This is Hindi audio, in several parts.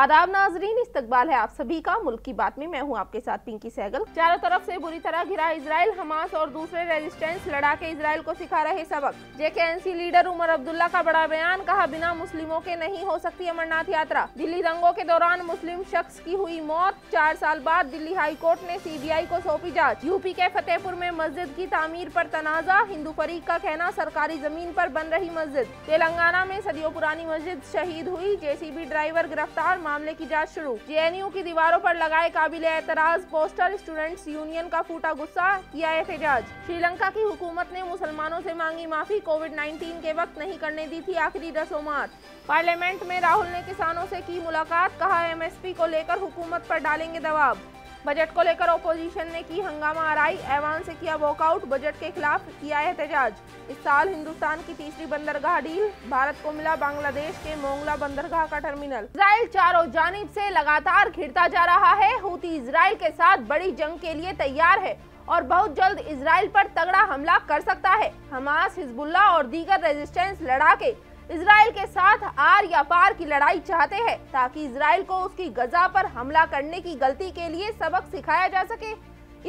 आदाब नाजरीन इस्तकबाल है आप सभी का मुल्क की बात में मैं हूं आपके साथ पिंकी सहगल चारों तरफ से बुरी तरह घिरा इसराइल हमास और दूसरे रेजिस्टेंस लड़ाके इसराइल को सिखा रहे सबक सी लीडर उमर अब्दुल्ला का बड़ा बयान कहा बिना मुस्लिमों के नहीं हो सकती अमरनाथ यात्रा दिल्ली दंगों के दौरान मुस्लिम शख्स की हुई मौत चार साल बाद दिल्ली हाईकोर्ट ने आई को सौंपी जाँच यूपी के फतेहपुर में मस्जिद की तामीर आरोप तनाजा हिंदू फरीक का कहना सरकारी जमीन आरोप बन रही मस्जिद तेलंगाना में सदियों पुरानी मस्जिद शहीद हुई बी ड्राइवर गिरफ्तार मामले की जांच शुरू जेएनयू की दीवारों पर लगाए काबिल एतराज पोस्टर स्टूडेंट्स यूनियन का फूटा गुस्सा किया एहतजाज श्रीलंका की हुकूमत ने मुसलमानों से मांगी माफी कोविड 19 के वक्त नहीं करने दी थी आखिरी रसोमात पार्लियामेंट में राहुल ने किसानों ऐसी की मुलाकात कहा एम को लेकर हुकूमत आरोप डालेंगे दबाव बजट को लेकर ओपोजिशन ने की हंगामा आरई ऐवान से किया वॉकआउट बजट के खिलाफ किया एहतजाज इस साल हिंदुस्तान की तीसरी बंदरगाह डील भारत को मिला बांग्लादेश के मोंगला बंदरगाह का टर्मिनल इसराइल चारों जानब से लगातार घिरता जा रहा है हूती इसराइल के साथ बड़ी जंग के लिए तैयार है और बहुत जल्द इसराइल पर तगड़ा हमला कर सकता है हमास हिजबुल्ला और दीगर रेजिस्टेंस लड़ाके इसराइल के साथ आर या पार की लड़ाई चाहते हैं ताकि इसराइल को उसकी गजा पर हमला करने की गलती के लिए सबक सिखाया जा सके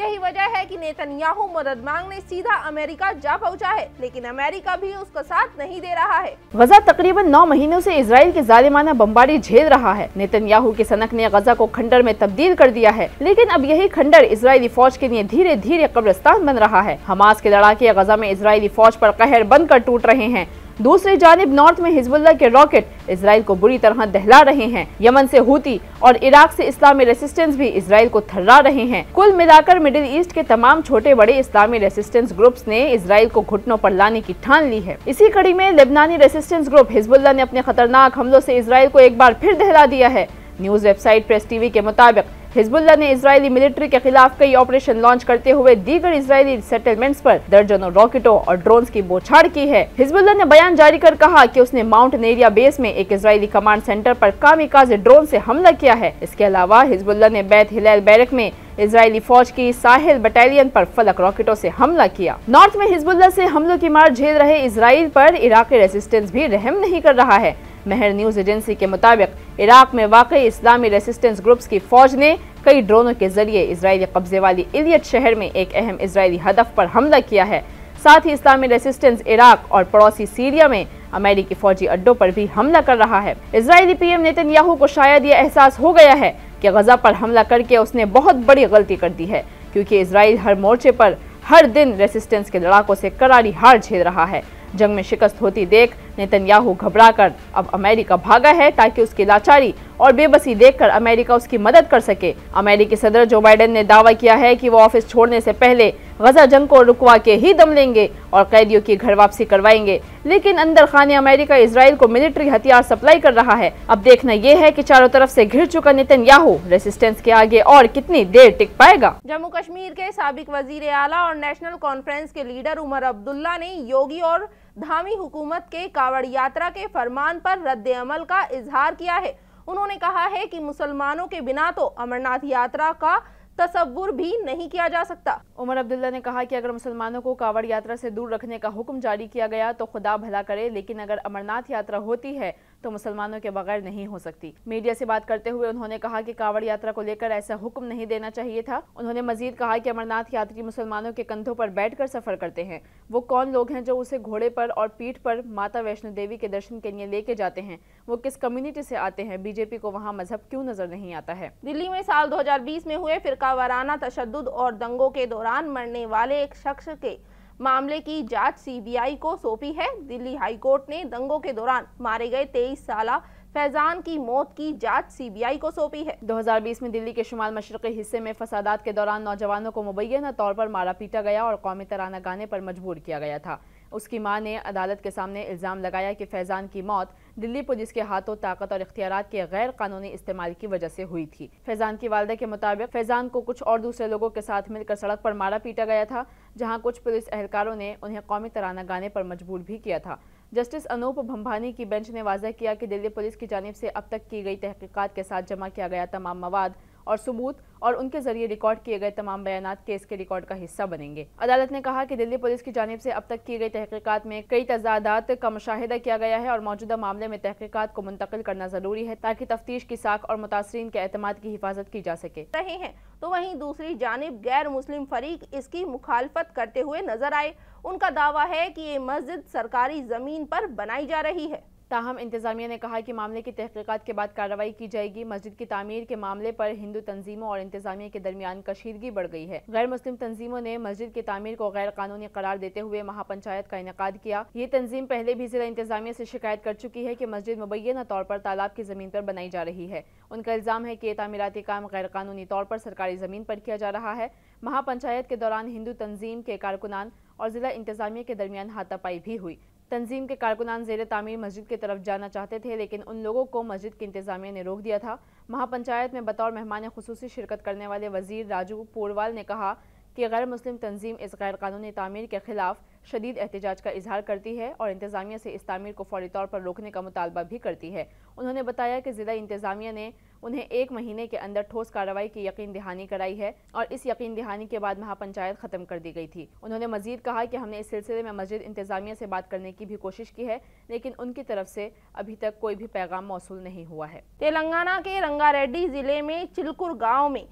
यही वजह है कि नेतन्याहू मदद मांगने सीधा अमेरिका जा पहुंचा है लेकिन अमेरिका भी उसका साथ नहीं दे रहा है गजा तकरीबन नौ महीनों से इसराइल के जालिमाना बम्बारी झेल रहा है नेतन्याहू के सनक ने गजा को खंडर में तब्दील कर दिया है लेकिन अब यही खंडर इसराइली फौज के लिए धीरे धीरे कब्रस्तान बन रहा है हमास के लड़ाके गजा में इसराइली फौज आरोप कहर बनकर टूट रहे हैं दूसरी जानब नॉर्थ में हिजबुल्ला के रॉकेट इसराइल को बुरी तरह दहला रहे हैं यमन से हुती और इराक से इस्लामी रेसिस्टेंस भी इसराइल को थर्रा रहे हैं कुल मिलाकर मिडिल ईस्ट के तमाम छोटे बड़े इस्लामी रेसिस्टेंस ग्रुप्स ने इसराइल को घुटनों पर लाने की ठान ली है इसी कड़ी में लेबनानी रेसिस्टेंस ग्रुप हिजबुल्ला ने अपने खतरनाक हमलों ऐसी इसराइल को एक बार फिर दहला दिया है न्यूज वेबसाइट प्रेस टीवी के मुताबिक हिजबुल्ला ने इसराइली मिलिट्री के खिलाफ कई ऑपरेशन लॉन्च करते हुए दीगर इसराइली सेटलमेंट्स पर दर्जनों रॉकेटों और ड्रोन की बोछाड़ की है हिजबुल्ला ने बयान जारी कर कहा कि उसने माउंट नेरिया बेस में एक इसराइली कमांड सेंटर पर कामिकाज़ ड्रोन से हमला किया है इसके अलावा हिजबुल्ला ने बैत हिलैल बैरक में इसराइली फौज की साहिल बटालियन पर फलक रॉकेटों से हमला किया नॉर्थ में हिजबुल्ला से हमलों की मार झेल रहे इसराइल पर इराकी रेजिस्टेंस भी रहम नहीं कर रहा है महर न्यूज एजेंसी के मुताबिक इराक में वाकई इस्लामी रेजिस्टेंस ग्रुप्स की फौज ने कई ड्रोनों के जरिए इसराइली कब्जे वाली इलियत शहर में एक अहम इसराइली हदफ पर हमला किया है साथ ही इस्लामी रेसिस्टेंस इराक और पड़ोसी सीरिया में अमेरिकी फौजी अड्डों पर भी हमला कर रहा है इसराइली पीएम नेतन्याहू को शायद यह एहसास हो गया है कि गजा पर हमला करके उसने बहुत बड़ी गलती कर दी है क्योंकि इसराइल हर मोर्चे पर हर दिन रेसिस्टेंस के लड़ाकों से करारी हार झेल रहा है जंग में शिकस्त होती देख नेतन्याहू घबराकर अब अमेरिका भागा है ताकि उसकी लाचारी और बेबसी देखकर अमेरिका उसकी मदद कर सके अमेरिकी सदर जो बाइडेन ने दावा किया है कि वो ऑफिस छोड़ने से पहले गजा जंग को रुकवा के ही दम लेंगे और कैदियों की घर वापसी करवाएंगे लेकिन अंदर खाने अमेरिका इसराइल को मिलिट्री हथियार सप्लाई कर रहा है अब देखना यह है कि चारों तरफ से घिर चुका नितिन याहू रेसिस्टेंस के आगे और कितनी देर टिक पाएगा जम्मू कश्मीर के सबक वजीर आला और नेशनल कॉन्फ्रेंस के लीडर उमर अब्दुल्ला ने योगी और धामी हुकूमत के कावड़ यात्रा के फरमान पर रद्द अमल का इजहार किया है उन्होंने कहा है कि मुसलमानों के बिना तो अमरनाथ यात्रा का तस्वुर भी नहीं किया जा सकता उमर अब्दुल्ला ने कहा कि अगर मुसलमानों को कावड़ यात्रा से दूर रखने का हुक्म जारी किया गया तो खुदा भला करे लेकिन अगर अमरनाथ यात्रा होती है तो मुसलमानों के बगैर नहीं हो सकती मीडिया से बात करते हुए उन्होंने कहा कि कांवड़ यात्रा को लेकर ऐसा हुक्म नहीं देना चाहिए था उन्होंने मजीद कहा कि अमरनाथ यात्री मुसलमानों के कंधों पर बैठकर सफर करते हैं वो कौन लोग हैं जो उसे घोड़े पर और पीठ पर माता वैष्णो देवी के दर्शन के लिए लेके जाते हैं वो किस कम्युनिटी से आते हैं बीजेपी को वहाँ मजहब क्यों नजर नहीं आता है दिल्ली में साल 2020 में हुए फिर वाराना तशद और दंगों के दौरान मरने वाले एक शख्स के मामले की जांच सीबीआई को सौंपी है दिल्ली हाईकोर्ट ने दंगों के दौरान मारे गए तेईस साल फैजान की मौत की जांच सीबीआई को सौंपी है 2020 में दिल्ली के शुमाल मशरकी हिस्से में फसादात के दौरान नौजवानों को मुबैना तौर पर मारा पीटा गया और कौमी तराना गाने पर मजबूर किया गया था उसकी मां ने अदालत के सामने इल्ज़ाम लगाया कि फैज़ान की मौत दिल्ली पुलिस के हाथों ताकत और इख्तियार के गैर कानूनी इस्तेमाल की वजह से हुई थी फैजान की वालदा के मुताबिक फैजान को कुछ और दूसरे लोगों के साथ मिलकर सड़क पर मारा पीटा गया था जहां कुछ पुलिस एहलकारों ने उन्हें कौमी तराना गाने पर मजबूर भी किया था जस्टिस अनूप भंभानी की बेंच ने वाजह किया कि दिल्ली पुलिस की जानब से अब तक की गई तहकीकत के साथ जमा किया गया तमाम मवाद और सबूत और उनके जरिए रिकॉर्ड किए गए तमाम बयान केस के रिकॉर्ड का हिस्सा बनेंगे अदालत ने कहा कि दिल्ली पुलिस की जानब से अब तक की गई तहकीकत में कई तजादात का मुशाहिदा किया गया है और मौजूदा मामले में तहकीकत को मुंतकिल करना जरूरी है ताकि तफ्तीश की साख और मुतासरी के अहतम की हिफाजत की जा सके रहे हैं तो वहीं दूसरी जानब गैर मुस्लिम फरीक इसकी मुखालफत करते हुए नजर आए उनका दावा है कि ये मस्जिद सरकारी जमीन पर बनाई जा रही है ताहम इंतजामिया ने कहा कि मामले की तहकीकत के बाद कार्रवाई की जाएगी मस्जिद की तमीर के मामले पर हिंदू तंजीमों और इंतजामिया के दरमियान कशीदगी बढ़ गई है गैर मुस्लिम तंजीमों ने मस्जिद की तमीर को गैर कानूनी करार देते हुए महापंचायत का इनका किया ये तंजीम पहले भी जिला इंतजामिया से शिकायत कर चुकी है की मस्जिद मुबैना तौर पर तालाब की जमीन पर बनाई जा रही है उनका इल्जाम है की ये तमीराती काम गैर कानूनी तौर पर सरकारी जमीन पर किया जा रहा है महापंचायत के दौरान हिंदू तंजीम के कारकुनान और जिला इंतजामिया के दरमियान हाथापाई भी हुई तंजीम के कारकुनान जेर तामीर मस्जिद की तरफ जाना चाहते थे लेकिन उन लोगों को मस्जिद की इंतजामिया ने रोक दिया था महापंचायत में बतौर मेहमान खसूसी शिरकत करने वाले वजीर राजू पोरवाल ने कहा कि गैर मुस्लिम तंजीम इस गैर कानूनी तमीर के खिलाफ शदीद एहतजाज का इजहार करती है और इंतजामिया से इस तमीर को फौरी तौर पर रोकने का मुतालबा भी करती है उन्होंने बताया कि ज़िला इंतजामिया ने उन्हें एक महीने के अंदर ठोस कार्रवाई की यकीन दहानी कराई है और इस यकीन दहानी के बाद महापंचायत खत्म कर दी गई थी उन्होंने मजीद कहा कि हमने इस सिलसिले में मस्जिद इंतजामिया से बात करने की भी कोशिश की है लेकिन उनकी तरफ से अभी तक कोई भी पैगाम मौसू नहीं हुआ है तेलंगाना के रंगारेड्डी जिले में चिलकुर गाँव में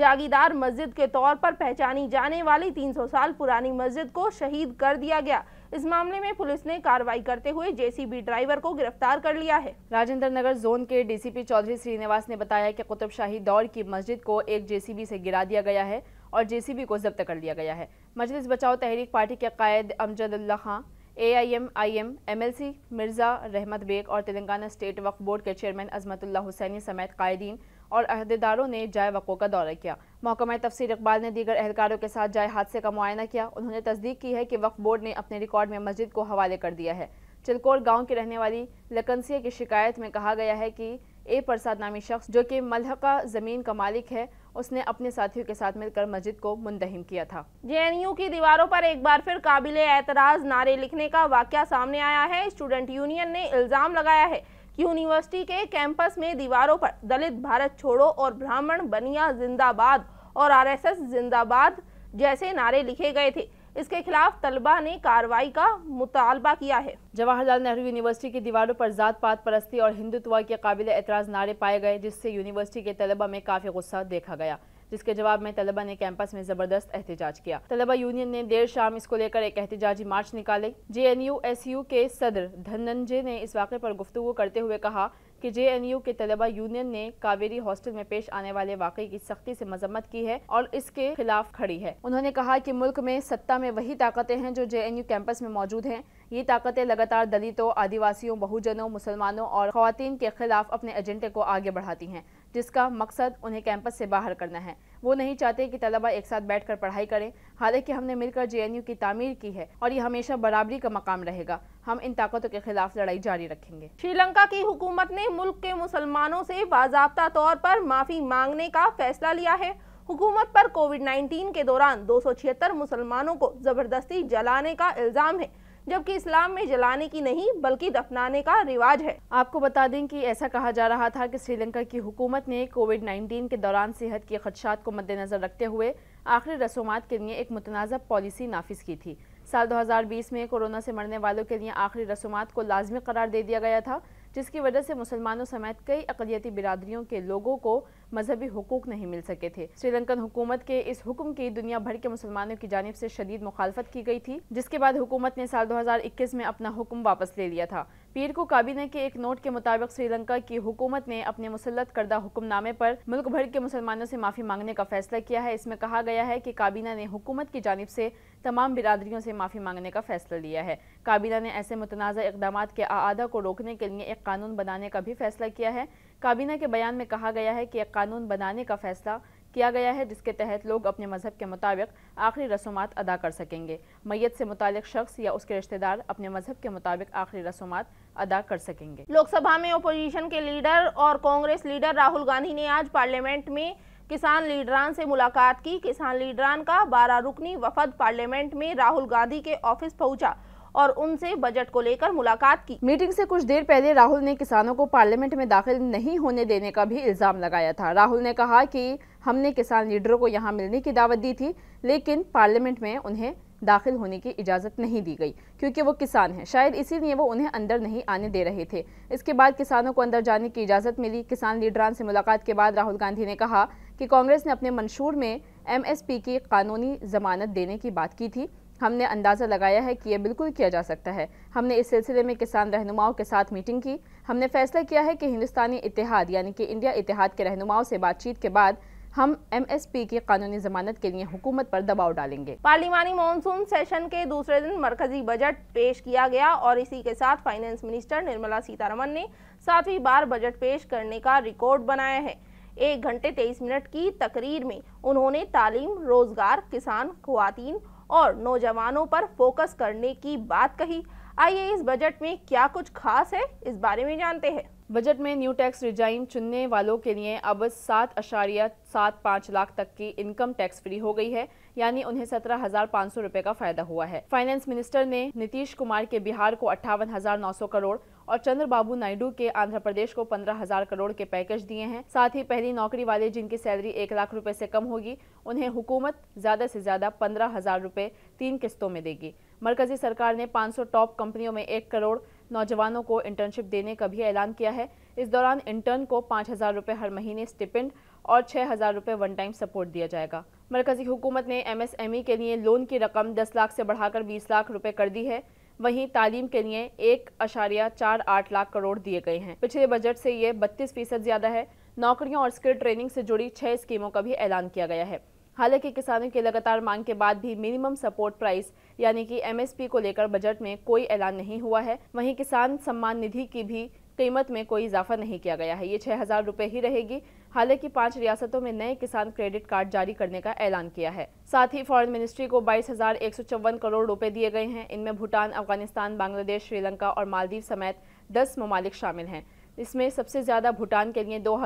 जागीदार मस्जिद के तौर पर पहचानी जाने वाली 300 साल पुरानी मस्जिद को शहीद कर दिया गया इस मामले में पुलिस ने कार्रवाई करते हुए जेसीबी ड्राइवर को गिरफ्तार कर लिया है राजेंद्र नगर जोन के डीसीपी चौधरी श्रीनिवास ने बताया कि कुतुबशाही दौर की मस्जिद को एक जेसीबी से गिरा दिया गया है और जेसीबी को जब्त कर लिया गया है मजलिस बचाओ तहरीक पार्टी के कायद Amjadullah Khan A I M I M M L C Mirza Rahmat Baig और तेलंगाना स्टेट वक्फ बोर्ड के चेयरमैन अजमतुल्ला हुसैनी समेत कायदीन और अहदेदारों ने जाय वको का दौरा किया महकमा तफसर इकबाल ने दीगर अहलकारों के साथ जाए हादसे का मुआयना किया उन्होंने तस्दीक की है कि वक्फ बोर्ड ने अपने रिकॉर्ड में मस्जिद को हवाले कर दिया है चिलकोर गांव की रहने वाली लकनसिया की शिकायत में कहा गया है कि ए प्रसाद नामी शख्स जो कि मलहका ज़मीन का मालिक है उसने अपने साथियों के साथ मिलकर मस्जिद को मुंतहिम किया था जे की दीवारों पर एक बार फिर काबिल एतराज़ नारे लिखने का वाक़ सामने आया है स्टूडेंट यूनियन ने इल्ज़ाम लगाया है यूनिवर्सिटी के कैंपस में दीवारों पर दलित भारत छोड़ो और ब्राह्मण बनिया जिंदाबाद और आरएसएस जिंदाबाद जैसे नारे लिखे गए थे इसके खिलाफ तलबा ने कार्रवाई का मुतालबा किया है जवाहरलाल नेहरू यूनिवर्सिटी की दीवारों पर जात पात परस्ती और हिंदुत्व के काबिल एतराज नारे पाए गए जिससे यूनिवर्सिटी के तलबा में काफी गुस्सा देखा गया जिसके जवाब में तलबा ने कैंपस में जबरदस्त एहतजाज किया तलबा यूनियन ने देर शाम इसको लेकर एक एहतजाजी मार्च निकाले J N U S U के सदर धनंजय ने इस वाक़े पर गुफ्तु करते हुए कहा कि यू के तलबा यूनियन ने कावेरी हॉस्टल में पेश आने वाले वाकई की सख्ती से मजम्मत की है और इसके खिलाफ खड़ी है उन्होंने कहा कि मुल्क में सत्ता में वही ताकतें हैं जो यू कैंपस में मौजूद हैं ये ताकतें लगातार दलितों आदिवासियों बहुजनों मुसलमानों और खातन के खिलाफ अपने एजेंडे को आगे बढ़ाती हैं जिसका मकसद उन्हें कैंपस से बाहर करना है वो नहीं चाहते कि तलबा एक साथ बैठकर पढ़ाई करें हालांकि हमने मिलकर जेएनयू की तामीर की है और ये हमेशा बराबरी का मकाम रहेगा हम इन ताकतों के खिलाफ लड़ाई जारी रखेंगे श्रीलंका की हुकूमत ने मुल्क के मुसलमानों से बाजाबता तौर पर माफ़ी मांगने का फैसला लिया है हुकूमत पर कोविड 19 के दौरान दो मुसलमानों को ज़बरदस्ती जलाने का इल्ज़ाम है जबकि इस्लाम में जलाने की नहीं बल्कि दफनाने का रिवाज है आपको बता दें कि ऐसा कहा जा रहा था कि श्रीलंका की हुकूमत ने कोविड 19 के दौरान सेहत के खदशात को मद्देनजर रखते हुए आखिरी रसूमा के लिए एक मुतनाज़ पॉलिसी नाफिज की थी साल 2020 में कोरोना से मरने वालों के लिए आखिरी रसूमात को लाजमी करार दे दिया गया था जिसकी वजह से मुसलमानों समेत कई अकलीती बिरादरियों के लोगों को मजहबी हकूक नहीं मिल सके थे श्रीलंकन हुकूमत के इस हुक्म की दुनिया भर के मुसलमानों की जानब से शदीद मुखालफत की गई थी जिसके बाद हुकूमत ने साल 2021 में अपना हुक्म वापस ले लिया था पीर को काबीना के एक नोट के मुताबिक श्रीलंका की हुकूमत ने अपने मुसलत करदा हुक्मनामे पर मुल्क भर के मुसलमानों से माफ़ी मांगने का फैसला किया है इसमें कहा गया है कि काबीना ने हुकूमत की जानब से तमाम बिरादरियों से माफ़ी मांगने का फैसला लिया है काबीना ने ऐसे मुतनाज़ इकदाम के आदा को रोकने के लिए एक कानून बनाने का भी फैसला किया है काबीना के बयान में कहा गया है कि एक कानून बनाने का फैसला किया गया है जिसके तहत लोग अपने मजहब के मुताबिक आखिरी रसूमात अदा कर सकेंगे मैयत से मुतल शख्स या उसके रिश्तेदार अपने मजहब के मुताबिक आखिरी रसूमात अदा कर सकेंगे लोकसभा में अपोजिशन के लीडर और कांग्रेस लीडर राहुल गांधी ने आज पार्लियामेंट में किसान लीडरान से मुलाकात की किसान लीडरान का बारह रुकनी वफद पार्लियामेंट में राहुल गांधी के ऑफिस पहुंचा और उनसे बजट को लेकर मुलाकात की मीटिंग से कुछ देर पहले राहुल ने किसानों को पार्लियामेंट में दाखिल नहीं होने देने का भी इल्जाम लगाया था राहुल ने कहा कि हमने किसान लीडरों को यहाँ मिलने की दावत दी थी लेकिन पार्लियामेंट में उन्हें दाखिल होने की इजाज़त नहीं दी गई क्योंकि वो किसान हैं शायद इसीलिए वो उन्हें अंदर नहीं आने दे रहे थे इसके बाद किसानों को अंदर जाने की इजाज़त मिली किसान लीडरान से मुलाकात के बाद राहुल गांधी ने कहा कि कांग्रेस ने अपने मंशूर में एमएसपी की कानूनी जमानत देने की बात की थी हमने अंदाज़ा लगाया है कि यह बिल्कुल किया जा सकता है हमने इस सिलसिले में किसान रहनुमाओं के साथ मीटिंग की हमने फैसला किया है कि हिंदुस्तानी इतिहाद यानी कि इंडिया इतिहाद के रहनुमाओं से बातचीत के बाद हम एमएसपी की कानूनी जमानत के लिए हुकूमत पर दबाव डालेंगे पार्लिमानी मानसून सेशन के दूसरे दिन मरकजी बजट पेश किया गया और इसी के साथ फाइनेंस मिनिस्टर निर्मला सीतारमन ने सातवीं बार बजट पेश करने का रिकॉर्ड बनाया है एक घंटे तेईस मिनट की तकरीर में उन्होंने तालीम रोजगार किसान खुवान और नौजवानों पर फोकस करने की बात कही आइए इस बजट में क्या कुछ खास है इस बारे में जानते हैं बजट में न्यू टैक्स रिजाइम चुनने वालों के लिए अब सात अशारिया सात पाँच लाख तक की इनकम टैक्स फ्री हो गई है यानी उन्हें सत्रह हजार पाँच सौ रूपए का फायदा हुआ है फाइनेंस मिनिस्टर ने नीतीश कुमार के बिहार को अट्ठावन हजार नौ सौ करोड़ और चंद्रबाबू नायडू के आंध्र प्रदेश को पंद्रह हजार करोड़ के पैकेज दिए हैं साथ ही पहली नौकरी वाले जिनकी सैलरी एक लाख रुपए से कम होगी उन्हें हुकूमत ज्यादा से ज्यादा पंद्रह हजार रुपए तीन किस्तों में देगी मरकजी सरकार ने सौ टॉप कंपनियों में एक करोड़ नौजवानों को इंटर्नशिप देने का भी ऐलान किया है इस दौरान इंटर्न को पाँच हज़ार रुपये हर महीने स्टिपेंड और छः हज़ार रुपये वन टाइम सपोर्ट दिया जाएगा मरकजी हुकूमत ने एमएसएमई के लिए लोन की रकम 10 लाख से बढ़ाकर 20 लाख रुपए कर दी है वहीं तालीम के लिए एक अशारिया चार आठ लाख करोड़ दिए गए हैं पिछले बजट से ये बत्तीस फीसद ज्यादा है नौकरियों और स्किल ट्रेनिंग से जुड़ी छह स्कीमों का भी ऐलान किया गया है हालांकि किसानों की लगातार मांग के बाद भी मिनिमम सपोर्ट प्राइस यानी कि एमएसपी को लेकर बजट में कोई ऐलान नहीं हुआ है वहीं किसान सम्मान निधि की भी कीमत में कोई इजाफा नहीं किया गया है ये छः हज़ार रुपये ही रहेगी हालांकि पांच रियासतों में नए किसान क्रेडिट कार्ड जारी करने का ऐलान किया है साथ ही फॉरेन मिनिस्ट्री को बाईस हजार एक सौ चौवन करोड़ रुपए दिए गए हैं इनमें भूटान अफगानिस्तान बांग्लादेश श्रीलंका और मालदीव समेत दस ममालिक शामिल हैं इसमें सबसे ज़्यादा भूटान के लिए दो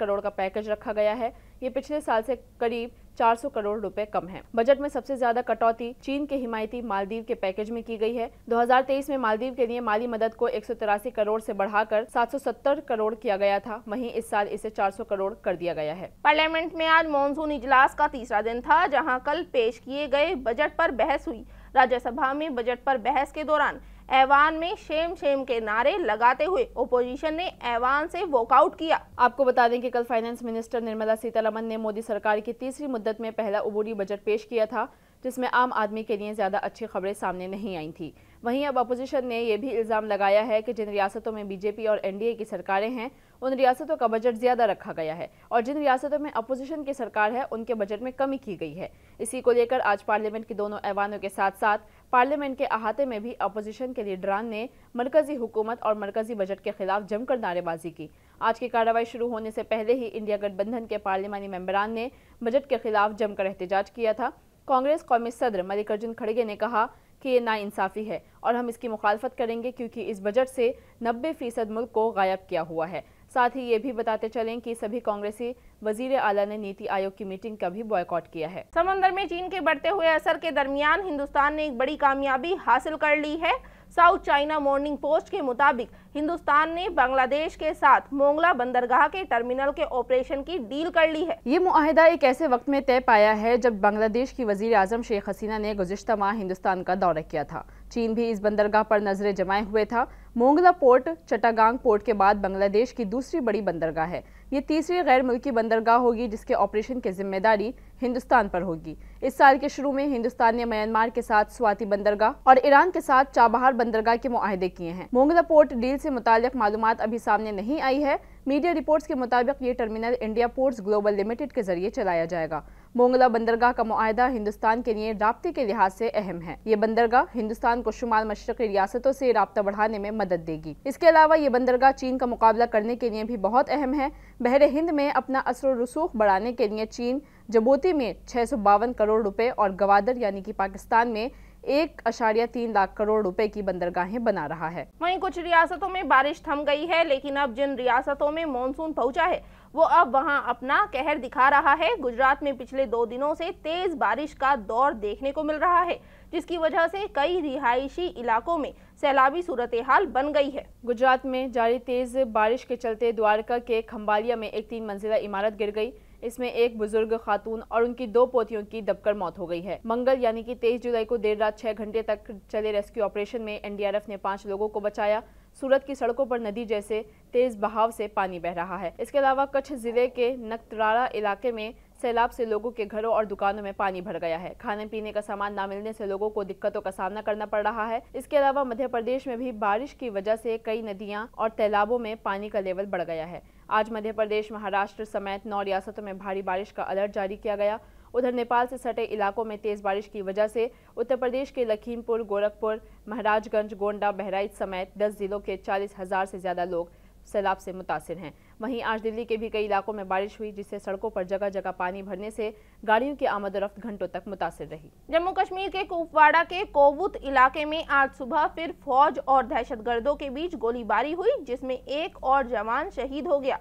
करोड़ का पैकेज रखा गया है ये पिछले साल से करीब 400 करोड़ रुपए कम है बजट में सबसे ज्यादा कटौती चीन के हिमायती मालदीव के पैकेज में की गई है 2023 में मालदीव के लिए माली मदद को एक करोड़ से बढ़ाकर 770 करोड़ किया गया था वहीं इस साल इसे 400 करोड़ कर दिया गया है पार्लियामेंट में आज मानसून इजलास का तीसरा दिन था जहाँ कल पेश किए गए बजट आरोप बहस हुई राज्यसभा में बजट आरोप बहस के दौरान ऐवान में शेम शेम के नारे लगाते हुए ओपोजिशन ने ऐवान से वॉकआउट किया आपको बता दें कि कल फाइनेंस मिनिस्टर निर्मला सीतारमन ने मोदी सरकार की तीसरी मुद्दत में पहला उबूरी बजट पेश किया था जिसमें आम आदमी के लिए ज़्यादा अच्छी खबरें सामने नहीं आई थी वहीं अब अपोजिशन ने यह भी इल्ज़ाम लगाया है कि जिन रियासतों में बीजेपी और एनडीए की सरकारें हैं उन रियासतों का बजट ज़्यादा रखा गया है और जिन रियासतों में अपोजिशन की सरकार है उनके बजट में कमी की गई है इसी को लेकर आज पार्लियामेंट के दोनों ऐवानों के साथ साथ पार्लियामेंट के अहाते में भी अपोजिशन के लीडरान ने मरकजी हुकूमत और मरकजी बजट के खिलाफ जमकर नारेबाजी की आज की कार्रवाई शुरू होने से पहले ही इंडिया गठबंधन के पार्लियामानी मेम्बरान ने बजट के खिलाफ जमकर एहतजाज किया था कांग्रेस कौमी सदर मल्लिकार्जुन खड़गे ने कहा कि ये नाइंसाफ़ी है और हम इसकी मुखालफत करेंगे क्योंकि इस बजट से 90 फीसद मुल्क को गायब किया हुआ है साथ ही ये भी बताते चलें कि सभी कांग्रेसी वजीर आला ने नीति आयोग की मीटिंग का भी बॉयकॉट किया है समंदर में चीन के बढ़ते हुए असर के दरमियान हिंदुस्तान ने एक बड़ी कामयाबी हासिल कर ली है साउथ चाइना मॉर्निंग पोस्ट के मुताबिक हिंदुस्तान ने बांग्लादेश के साथ मोंगला बंदरगाह के टर्मिनल के ऑपरेशन की डील कर ली है ये मुहिदा एक ऐसे वक्त में तय पाया है जब बांग्लादेश की वजीर आजम शेख हसीना ने गुजशत माह हिंदुस्तान का दौरा किया था चीन भी इस बंदरगाह पर नजरें जमाए हुए था मोंगला पोर्ट चटागांग पोर्ट के बाद बांग्लादेश की दूसरी बड़ी बंदरगाह है ये तीसरी गैर मुल्की बंदरगाह होगी जिसके ऑपरेशन की जिम्मेदारी हिंदुस्तान पर होगी इस साल के शुरू में हिंदुस्तान ने म्यांमार के साथ स्वाति बंदरगाह और ईरान के साथ चाबहार बंदरगाह के मुआहदे किए हैं मोंगला पोर्ट डील से मुतालिक मालूम अभी सामने नहीं आई है मीडिया रिपोर्ट्स के मुताबिक ये terminal India ports global limited के जरिए चलाया जाएगा मोंगला बंदरगाह का माहदा हिंदुस्तान के लिए रबते के लिहाज से अहम है ये बंदरगाह हिंदुस्तान को शुमाल मशरकी रियासतों से रबता बढ़ाने में मदद देगी इसके अलावा ये बंदरगाह चीन का मुकाबला करने के लिए भी बहुत अहम है बहर हिंद में अपना असर रसूख बढ़ाने के लिए चीन जबोती में छः करोड़ रुपए और गवादर यानी कि पाकिस्तान में एक अशारिया तीन लाख करोड़ रुपए की बंदरगाहें बना रहा है वहीं कुछ रियासतों में बारिश थम गई है लेकिन अब जिन रियासतों में मानसून पहुंचा है वो अब वहां अपना कहर दिखा रहा है गुजरात में पिछले दो दिनों से तेज बारिश का दौर देखने को मिल रहा है जिसकी वजह से कई रिहायशी इलाकों में सैलाबी सूरत हाल बन गई है गुजरात में जारी तेज बारिश के चलते द्वारका के खम्बालिया में एक तीन मंजिला इमारत गिर गई इसमें एक बुजुर्ग खातून और उनकी दो पोतियों की दबकर मौत हो गई है मंगल यानी कि तेईस जुलाई को देर रात छह घंटे तक चले रेस्क्यू ऑपरेशन में एनडीआरएफ ने पांच लोगों को बचाया सूरत की सड़कों पर नदी जैसे तेज बहाव से पानी बह रहा है इसके अलावा कच्छ जिले के नकतराड़ा इलाके में सैलाब से लोगों के घरों और दुकानों में पानी भर गया है खाने पीने का सामान न मिलने से लोगों को दिक्कतों का सामना करना पड़ रहा है इसके अलावा मध्य प्रदेश में भी बारिश की वजह से कई नदियां और तालाबों में पानी का लेवल बढ़ गया है आज मध्य प्रदेश महाराष्ट्र समेत नौ रियासतों में भारी बारिश का अलर्ट जारी किया गया उधर नेपाल से सटे इलाकों में तेज़ बारिश की वजह से उत्तर प्रदेश के लखीमपुर गोरखपुर महाराजगंज गोंडा बहराइच समेत 10 जिलों के चालीस हज़ार से ज़्यादा लोग सैलाब से मुतासर हैं वहीं आज दिल्ली के भी कई इलाकों में बारिश हुई जिससे सड़कों पर जगह जगह पानी भरने से गाड़ियों की आमदोरफ्त घंटों तक मुतासर रही जम्मू कश्मीर के कुपवाड़ा के कोवुत इलाके में आज सुबह फिर फौज और दहशतगर्दों के बीच गोलीबारी हुई जिसमें एक और जवान शहीद हो गया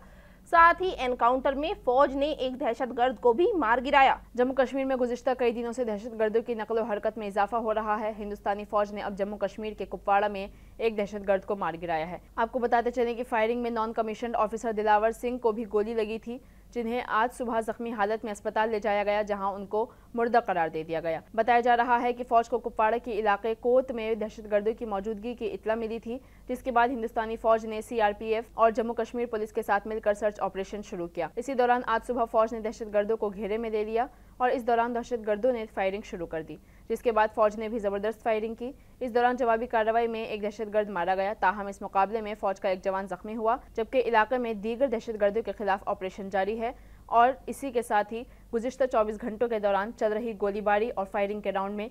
साथ ही एनकाउंटर में फौज ने एक दहशतगर्द को भी मार गिराया जम्मू कश्मीर में गुजश्ता कई दिनों से दहशतगर्दों की नकलो हरकत में इजाफा हो रहा है हिंदुस्तानी फौज ने अब जम्मू कश्मीर के कुपवाड़ा में एक दहशतगर्द को मार गिराया है आपको बताते चले की फायरिंग में non commission officer Dilawar Singh को भी गोली लगी थी जिन्हें आज सुबह जख्मी हालत में अस्पताल ले जाया गया जहां उनको मुर्दा करार दे दिया गया बताया जा रहा है कि फौज को कुपवाड़ा के इलाके कोत में दहशतगर्दों की मौजूदगी की इतला मिली थी जिसके बाद हिंदुस्तानी फौज ने सीआरपीएफ और जम्मू कश्मीर पुलिस के साथ मिलकर सर्च ऑपरेशन शुरू किया इसी दौरान आज सुबह फौज ने दहशत को घेरे में ले लिया और इस दौरान दहशत ने फायरिंग शुरू कर दी जिसके बाद फौज ने भी जबरदस्त फायरिंग की इस दौरान जवाबी कार्रवाई में एक गर्द मारा गया ताहम इस मुकाबले में फौज का एक जवान जख्मी हुआ जबकि इलाके में दीगर दहशतगर्दों के खिलाफ ऑपरेशन जारी है और इसी के साथ ही गुजशत 24 घंटों के दौरान चल रही गोलीबारी और फायरिंग के राउंड में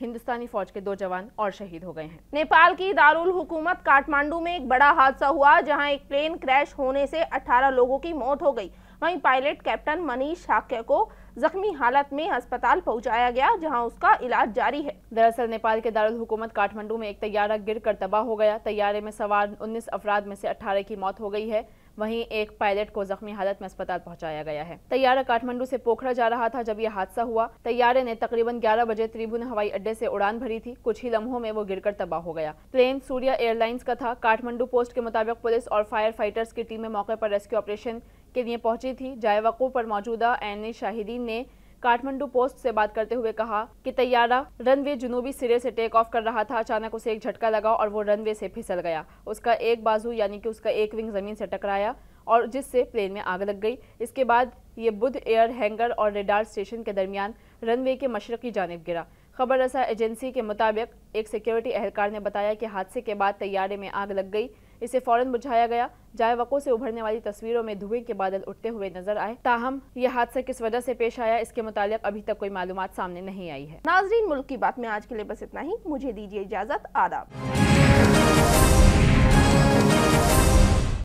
हिंदुस्तानी फौज के दो जवान और शहीद हो गए हैं नेपाल की दारुल हुकूमत काठमांडू में एक बड़ा हादसा हुआ जहां एक प्लेन क्रैश होने से 18 लोगों की मौत हो गई वहीं पायलट कैप्टन मनीष शाक्य को जख्मी हालत में अस्पताल पहुंचाया गया जहां उसका इलाज जारी है दरअसल नेपाल के दारुल हुकूमत काठमांडू में एक तैयारा गिर कर तबाह हो गया तैयारे में सवार उन्नीस अफराद में से 18 की मौत हो गई है वहीं एक पायलट को जख्मी हालत में अस्पताल पहुंचाया गया है तैयारा काठमांडू से पोखरा जा रहा था जब यह हादसा हुआ तैयारे ने तकरीबन 11 बजे त्रिभुवन हवाई अड्डे से उड़ान भरी थी कुछ ही लम्हों में वो गिरकर तबाह हो गया प्लेन सूर्या एयरलाइंस का था काठमांडू पोस्ट के मुताबिक पुलिस और फायर फाइटर्स की टीमें मौके पर रेस्क्यू ऑपरेशन के लिए पहुंची थी जायवकों पर मौजूदा एन शाहिदीन ने काठमांडू पोस्ट से बात करते हुए कहा कि तैयारा रनवे जुनूबी सिरे से टेक ऑफ कर रहा था अचानक उसे एक झटका लगा और वो रनवे से फिसल गया उसका एक बाजू यानी कि उसका एक विंग जमीन से टकराया और जिससे प्लेन में आग लग गई इसके बाद ये बुध एयर हैंगर और रेडार स्टेशन के दरमियान रनवे के मशरकी जानब गिरा खबर रसा एजेंसी के मुताबिक एक सिक्योरिटी एहलकार ने बताया कि हादसे के बाद तैयारे में आग लग गई इसे फौरन बुझाया गया जायवकों से उभरने वाली तस्वीरों में धुएं के बादल उठते हुए नजर आए ताहम यह हादसा किस वजह से पेश आया इसके मुतालिक अभी तक कोई मालूम सामने नहीं आई है नाजरीन मुल्क की बात में आज के लिए बस इतना ही मुझे दीजिए इजाजत आदाब